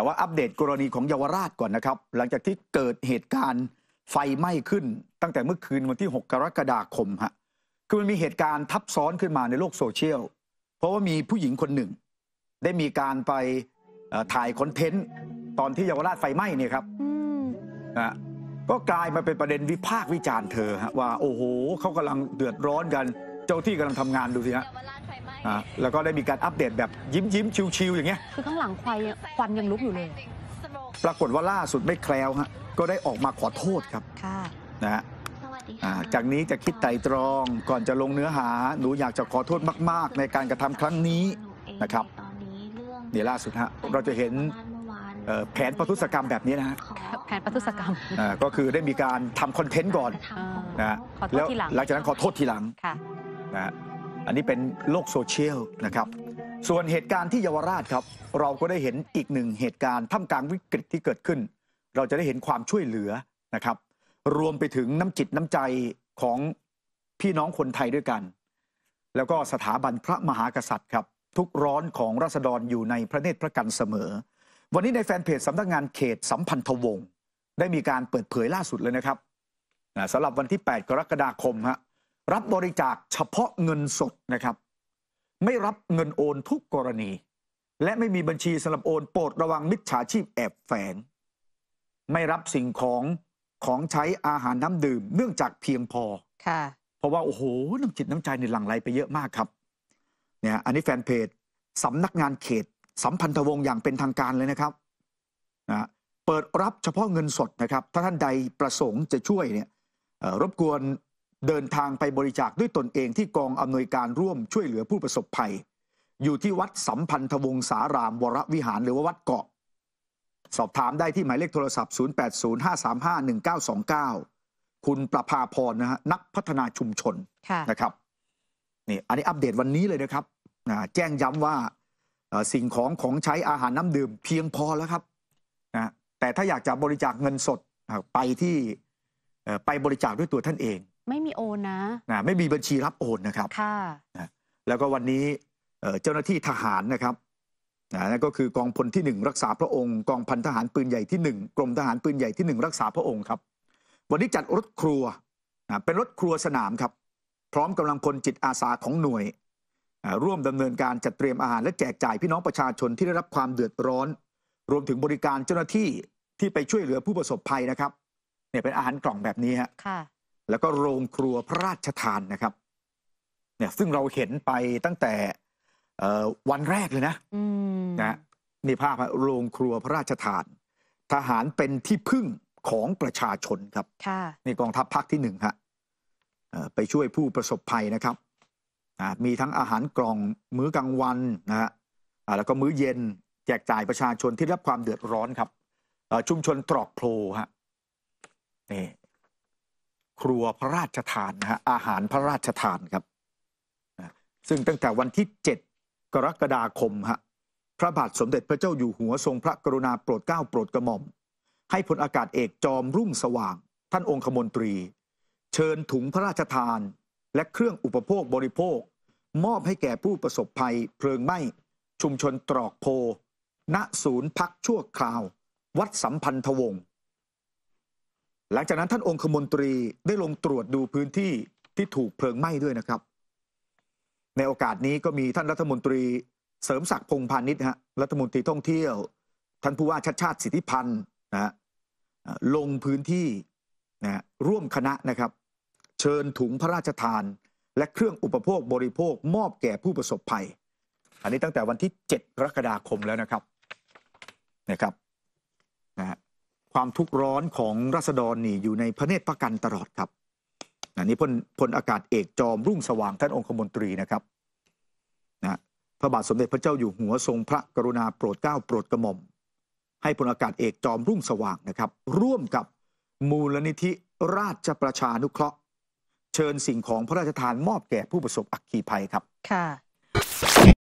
แต่ว่าอัปเดตกรณีของเยาวราชก่อนนะครับ หลังจากที่เกิดเหตุการณ์ไฟไหม้ขึ้น ตั้งแต่เมื่อคืนวันที่ 6 กรกฎาคมฮะคือมันมีเหตุการณ์ทับซ้อนขึ้นมาในโลกโซเชียลเพราะว่ามีผู้หญิงคนหนึ่ง ได้มีการไปถ่ายคอนเทนต์ตอนที่เยาวราชไฟไหม้เนี่ยครับนะก็กลายมาเป็นประเด็นวิพากษ์วิจารณ์เธอฮะว่าโอ้โหเขากำลังเดือดร้อนกันจ้าที่กำลังทำงานดูสิฮะ แล้วก็ได้มีการอัปเดตแบบยิ้มยิ้มชิวชิวอย่างเงี้ย คือข้างหลังควายควันยังลุกอยู่เลย ปรากฏว่าล่าสุดไม่แคล้วฮะ ก็ได้ออกมาขอโทษครับ ค่ะ นะฮะจากนี้จะคิดไตรตรองก่อนจะลงเนื้อหา หนูอยากจะขอโทษมาก ๆ ในการกระทำครั้งนี้นะครับเดี๋ยวล่าสุดฮะเราจะเห็นแผนประทุศกรรมแบบนี้นะฮะแผนประทุศกรรมก็คือได้มีการทำคอนเทนต์ก่อนนะฮะแล้วหลังจากนั้นขอโทษทีหลังนะอันนี้เป็นโลกโซเชียลนะครับส่วนเหตุการณ์ที่เยาวราชครับเราก็ได้เห็นอีกหนึ่งเหตุการณ์ท่ามกลางวิกฤตที่เกิดขึ้น เราจะได้เห็นความช่วยเหลือนะครับรวมไปถึงน้ำจิตน้ำใจของพี่น้องคนไทยด้วยกัน แล้วก็สถาบันพระมหากษัตริย์ครับ ทุกร้อนของราษฎรอยู่ในพระเนตรพระกันเสมอ วันนี้ในแฟนเพจสำนักงานเขตสัมพันธวงศ์ได้มีการเปิดเผยล่าสุดเลยนะครับสำหรับวันที่ 8 กรกฎาคมฮะรับบริจาคเฉพาะเงินสดนะครับ ไม่รับเงินโอนทุกกรณี และไม่มีบัญชีสำหรับโอน โปรดระวังมิจฉาชีพแอบแฝงไม่รับสิ่งของของใช้อาหารน้ำดื่มเนื่องจากเพียงพอค่ะเพราะว่า โอ้โห น้ำจิตน้ำใจในหลังไหลไปเยอะมากครับเนี่ยอันนี้แฟนเพจสำนักงานเขต สัมพันธวงศ์อย่างเป็นทางการเลยนะครับนะเปิดรับเฉพาะเงินสดนะครับถ้าท่านใดประสงค์จะช่วยเนี่ยรบกวนเดินทางไปบริจาคด้วยตนเองที่กองอำนวยการร่วมช่วยเหลือผู้ประสบภัย อยู่ที่วัดสัมพันธวงศาราม วรวิหารหรือว่าวัดเกาะ สอบถามได้ที่หมายเลขโทรศัพท์ 0805351929 คุณประภาพรนะฮะนักพัฒนาชุมชนนะครับนี่อันนี้อัปเดตวันนี้เลยนะครับแจ้งย้ำว่าสิ่งของของใช้อาหารน้ำดื่มเพียงพอแล้วครับนะแต่ถ้าอยากจะบริจาคเงินสดไปที่ไปบริจาคด้วยตัวท่านเองไม่มีโอนนะนะ ไม่มีบัญชีรับโอนนะครับค่ะนะแล้วก็วันนี้เจ้าหน้าที่ทหารนะครับนะก็คือกองพลที่ 1 รักษาพระองค์กองพันทหารปืนใหญ่ ที่1กรมทหารปืนใหญ่ที่ 1 รักษาพระองค์ครับ วันนี้จัดรถครัวนะเป็นรถครัวสนามครับ พร้อมกำลังพลจิตอาสาของหน่วยร่วมดำเนินการจัดเตรียมอาหารและแจกจ่ายพี่น้องประชาชนที่ได้รับความเดือดร้อน รวมถึงบริการเจ้าหน้าที่ที่ไปช่วยเหลือผู้ประสบภัยนะครับเนี่ยเป็นอาหารกล่องแบบนี้ฮะแล้วก็โรงครัวพระราชทานนะครับเนี่ยซึ่งเราเห็นไปตั้งแต่วันแรกเลยนะนะนี่ภาพโรงครัวพระราชทาน ทหารเป็นที่พึ่งของประชาชนครับนี่กองทัพภาคที่หนึ่งฮะไปช่วยผู้ประสบภัยนะครับมีทั้งอาหารกล่องมื้อกลางวันนะฮะแล้วก็มื้อเย็น แจกจ่ายประชาชนที่รับความเดือดร้อนครับชุมชนตรอกโพลฮะนี่ครัวพระราชทานนะฮะอาหารพระราชทาน ครับซึ่งตั้งแต่วันที่ 7 กรกฎาคมฮะพระบาทสมเด็จพระเจ้าอยู่หัวทรงพระกรุณาโปรดเกล้าโปรดกระหม่อม ให้พลอากาศเอกจอมรุ่งสว่างท่านองคมนตรี เชิญถุงพระราชทาน และเครื่องอุปโภคบริโภค มอบให้แก่ผู้ประสบภัย เพลิงไหม้ชุมชนตรอกโพณศูนย์พักชั่วคราว วัดสัมพันธวงศ์หลังจากนั้นท่านองคมนตรีได้ลงตรวจดูพื้นที่ที่ถูกเพลิงไหม้ด้วยนะครับ ในโอกาสนี้ก็มีท่านรัฐมนตรี เสริมศักดิ์พงพาณิชย์ฮะรัฐมนตรีท่องเที่ยว ท่านผู้ว่าชัดชาติสิทธิพันธ์นะฮะลงพื้นที่นะร่วมคณะนะครับ เชิญถุงพระราชทาน และเครื่องอุปโภคบริโภคมอบแก่ผู้ประสบภัย อันนี้ตั้งแต่วันที่7กรกฎาคมแล้วนะครับนะครับนะฮะความทุกข์ร้อนของรัษฎรนี่ อยู่ในพระเนตรพระกันตลอดครับนนี่พลพลอากาศเอกจอมรุ่งสว่างท่านองคมนตรีนะครับนะพระบาทสมเด็จพระเจ้าอยู่หัวทรงพระกรุณาโปรดเกล้าโปรดกระหม่อมให้พลอากาศเอกจอมรุ่งสว่างนะครับ ร่วมกับมูลนิธิราชประชานุเคราะห์ เชิญสิ่งของพระราชทานมอบแก่ผู้ประสบอัคคีภัยครับ ค่ะ